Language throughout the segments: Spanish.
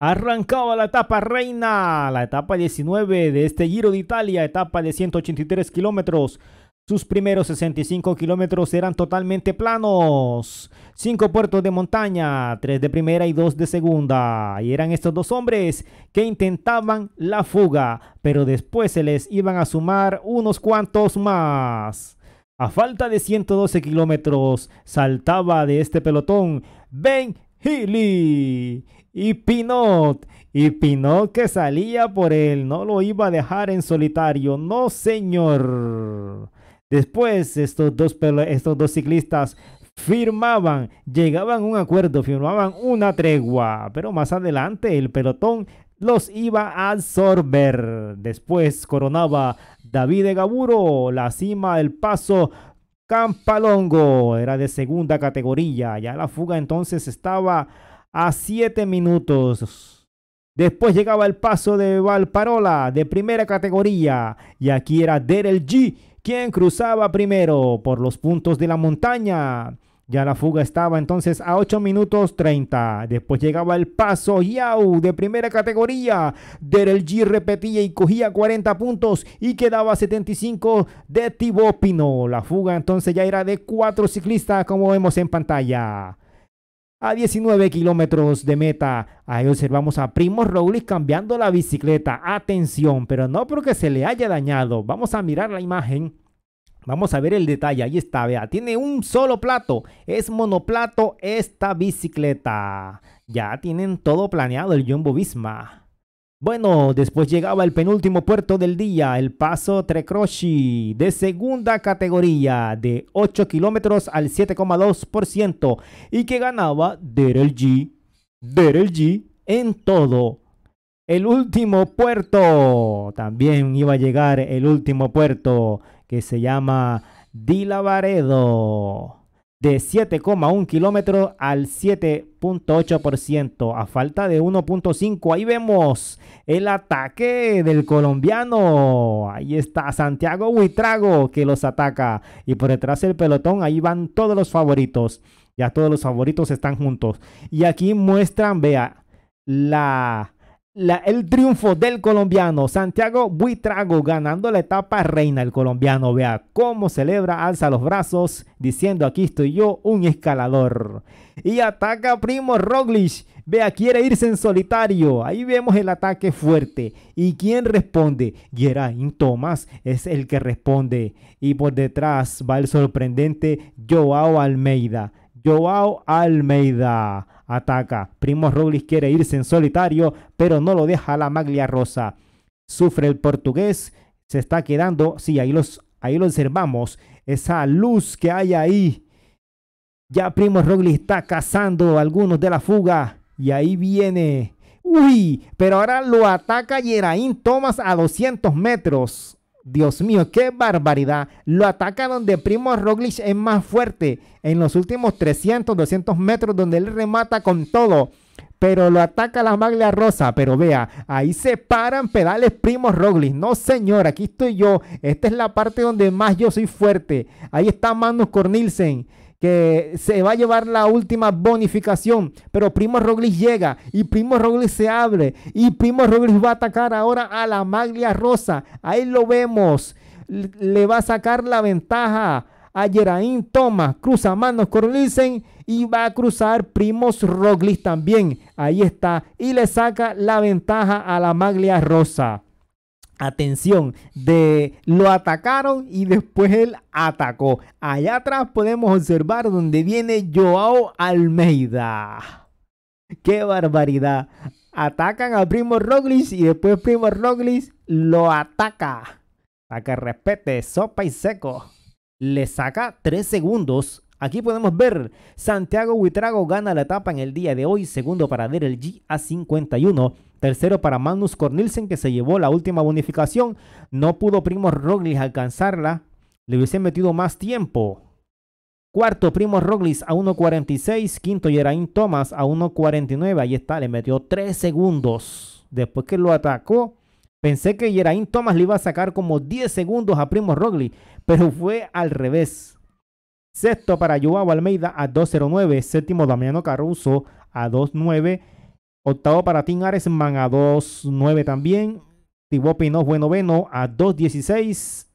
Arrancaba la etapa reina, la etapa 19 de este Giro de Italia, etapa de 183 kilómetros. Sus primeros 65 kilómetros eran totalmente planos. Cinco puertos de montaña, tres de primera y dos de segunda. Y eran estos dos hombres que intentaban la fuga, pero después se les iban a sumar unos cuantos más. A falta de 112 kilómetros, saltaba de este pelotón Ben Healy y Pinot. Y Pinot que salía por él, no lo iba a dejar en solitario, no señor. Después estos dos, estos dos ciclistas firmaban, llegaban a un acuerdo, firmaban una tregua, pero más adelante el pelotón los iba a absorber. Después coronaba David de Gaburo la cima del paso Campalongo, era de segunda categoría, ya la fuga entonces estaba a 7 minutos. Después llegaba el paso de Valparola de primera categoría y aquí era Derel G quien cruzaba primero por los puntos de la montaña. Ya la fuga estaba entonces a 8 minutos 30. Después llegaba el paso Yau de primera categoría. Derel G repetía y cogía 40 puntos y quedaba 75 de Tibopino. La fuga entonces ya era de cuatro ciclistas como vemos en pantalla. A 19 kilómetros de meta, ahí observamos a Primo Rowlis cambiando la bicicleta. Atención, pero no porque se le haya dañado. Vamos a mirar la imagen. Vamos a ver el detalle. Ahí está, vea. Tiene un solo plato. Es monoplato esta bicicleta. Ya tienen todo planeado el Jumbo Visma. Bueno, después llegaba el penúltimo puerto del día, el Paso Trecrochi, de segunda categoría, de 8 kilómetros al 7,2%, y que ganaba Derel G, en todo. El último puerto, también iba a llegar el último puerto, que se llama Dilavaredo de 7,1 kilómetros al 7.8%. A falta de 1.5, ahí vemos el ataque del colombiano. Ahí está Santiago Huitrago que los ataca. Y por detrás del pelotón, ahí van todos los favoritos. Ya todos los favoritos están juntos. Y aquí muestran, vea, la el triunfo del colombiano Santiago Buitrago ganando la etapa reina. El colombiano vea cómo celebra, alza los brazos diciendo aquí estoy yo, un escalador. Y ataca Primo Roglic. Vea, quiere irse en solitario. Ahí vemos el ataque fuerte. ¿Y quién responde? Geraint Thomas es el que responde. Y por detrás va el sorprendente Joao Almeida. Joao Almeida ataca. Primo Roglic quiere irse en solitario, pero no lo deja la maglia rosa. Sufre el portugués, se está quedando, sí, ahí, los, ahí lo observamos, esa luz que hay ahí. Ya Primo Roglic está cazando algunos de la fuga y ahí viene. Uy, pero ahora lo ataca Yeraín Thomas a 200 metros. Dios mío, qué barbaridad. Lo ataca donde Primo Roglic es más fuerte en los últimos 300, 200 metros donde él remata con todo. Pero lo ataca la maglia rosa. Pero vea, ahí se paran pedales Primo Roglic. No señor, aquí estoy yo. Esta es la parte donde más yo soy fuerte. Ahí está Magnus Cornilsen que se va a llevar la última bonificación, pero Primo Roglic llega y Primo Roglic se abre y Primo Roglic va a atacar ahora a la Maglia Rosa. Ahí lo vemos, le va a sacar la ventaja a Geraint toma, cruza manos Corlissen y va a cruzar primo Roglic también. Ahí está y le saca la ventaja a la Maglia Rosa. Atención, de lo atacaron y después él atacó. Allá atrás podemos observar donde viene Joao Almeida. ¡Qué barbaridad! Atacan a Primo Roglic y después Primo Roglic lo ataca. Para que respete, sopa y seco. Le saca 3 segundos Aquí podemos ver, Santiago Huitrago gana la etapa en el día de hoy, segundo para Derelji G a 51, tercero para Magnus Cornelsen, que se llevó la última bonificación, no pudo Primo Roglic alcanzarla, le hubiese metido más tiempo. Cuarto, Primo Roglic a 1.46, quinto Geraint Thomas a 1.49, ahí está, le metió 3 segundos después que lo atacó. Pensé que Geraint Thomas le iba a sacar como 10 segundos a Primo Roglic, pero fue al revés. Sexto para Joao Almeida a 2.09. Séptimo Damiano Caruso a 2.9. Octavo para Tim Aresman a 2.9 también. Tibo Pinot Buenoveno noveno a 2.16.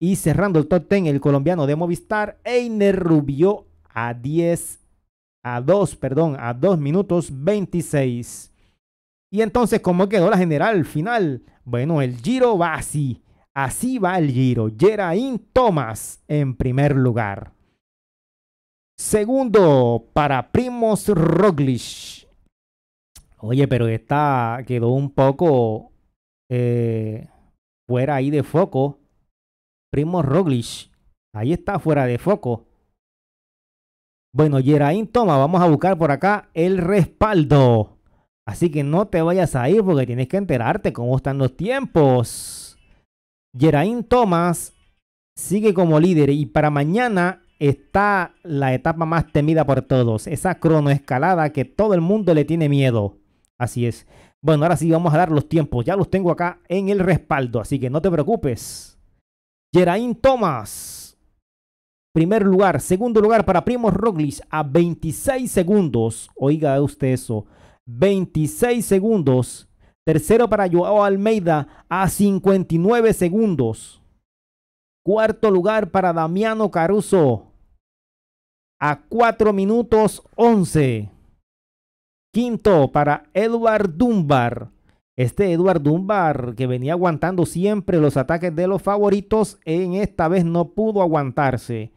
Y cerrando el top 10, el colombiano de Movistar, Einer Rubio a 10, a 2, perdón, a 2 minutos 26. Y entonces, ¿cómo quedó la general final? Bueno, el giro va así. Así va el giro. Geraint Thomas en primer lugar. Segundo para Primos Roglic. Oye, pero esta quedó un poco eh, fuera ahí de foco. Primos Roglic. Ahí está fuera de foco. Bueno, Geraint Thomas, vamos a buscar por acá el respaldo. Así que no te vayas a ir porque tienes que enterarte cómo están los tiempos. Geraint Thomas sigue como líder y para mañana está la etapa más temida por todos, esa cronoescalada que todo el mundo le tiene miedo. Así es. Bueno, ahora sí vamos a dar los tiempos, ya los tengo acá en el respaldo, así que no te preocupes. Geraint Thomas, primer lugar, segundo lugar para Primo Roglic a 26 segundos. Oiga usted eso, 26 segundos. Tercero para Joao Almeida a 59 segundos. Cuarto lugar para Damiano Caruso a 4 minutos 11. Quinto para Edward Dunbar. Este Edward Dunbar que venía aguantando siempre los ataques de los favoritos, en esta vez no pudo aguantarse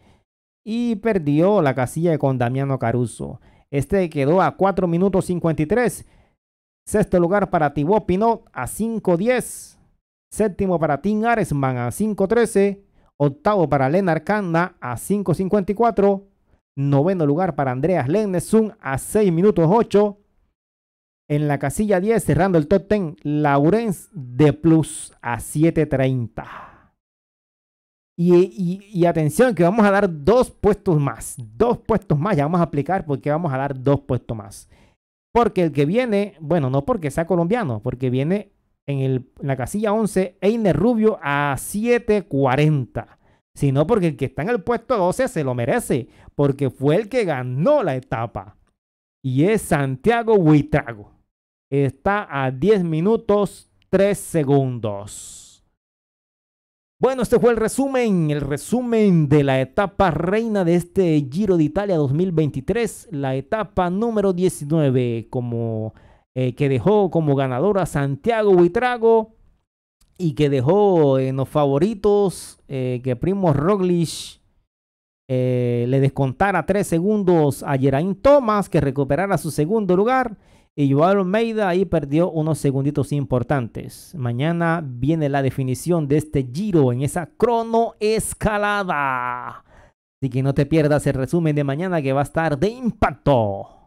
y perdió la casilla con Damiano Caruso. Este quedó a 4 minutos 53 Sexto lugar para Thibaut Pinot a 5.10. Séptimo para Tim Aresman a 5.13. Octavo para Lena Arcanda a 5.54. Noveno lugar para Andreas Lennesun a 6 minutos 8. En la casilla 10, cerrando el top 10, Laurens de Plus a 7.30. Y, y, y, atención que vamos a dar dos puestos más. Dos puestos más. Ya vamos a aplicar porque vamos a dar dos puestos más. Porque el que viene, bueno, no porque sea colombiano, porque viene en, la casilla 11 Einer Rubio a 740 sino porque el que está en el puesto 12 se lo merece, porque fue el que ganó la etapa. Y es Santiago Huitrago. Está a 10 minutos 3 segundos. Bueno, este fue el resumen, el resumen de la etapa reina de este Giro de Italia 2023, la etapa número 19, como, eh, que dejó como ganador a Santiago Huitrago y que dejó eh, en los favoritos eh, que Primo Roglic eh, le descontara tres segundos a Geraint Thomas, que recuperara su segundo lugar. Y Joao Almeida ahí perdió unos segunditos importantes. Mañana viene la definición de este giro en esa crono escalada Así que no te pierdas el resumen de mañana que va a estar de impacto.